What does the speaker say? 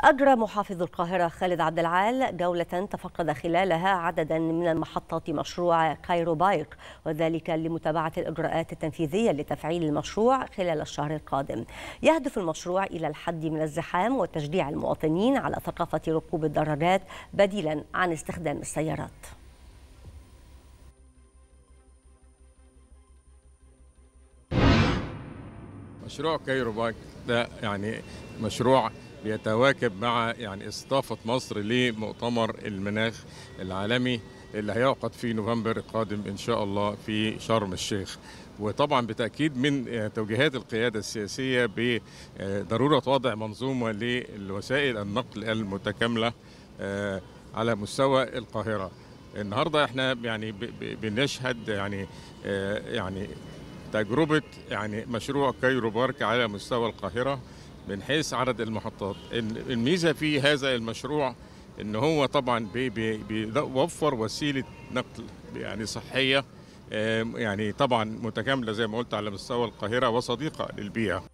أجرى محافظ القاهرة خالد عبد العال جولة تفقد خلالها عددا من المحطات مشروع كايرو بايك وذلك لمتابعة الإجراءات التنفيذية لتفعيل المشروع خلال الشهر القادم يهدف المشروع إلى الحد من الزحام وتشجيع المواطنين على ثقافة ركوب الدراجات بديلا عن استخدام السيارات مشروع كايرو بايك ده يعني مشروع بيتواكب مع يعني استضافه مصر لمؤتمر المناخ العالمي اللي هيعقد في نوفمبر القادم ان شاء الله في شرم الشيخ وطبعا بالتاكيد من توجيهات القياده السياسيه بضروره وضع منظومه للوسائل النقل المتكامله آه، على مستوى القاهره النهارده احنا يعني بنشهد يعني آه، يعني تجربه يعني مشروع كايرو بارك على مستوى القاهره من حيث عدد المحطات الميزه في هذا المشروع ان هو طبعا بيوفر وسيله نقل يعني صحيه يعني طبعا متكامله زي ما قلت على مستوى القاهره وصديقه للبيئه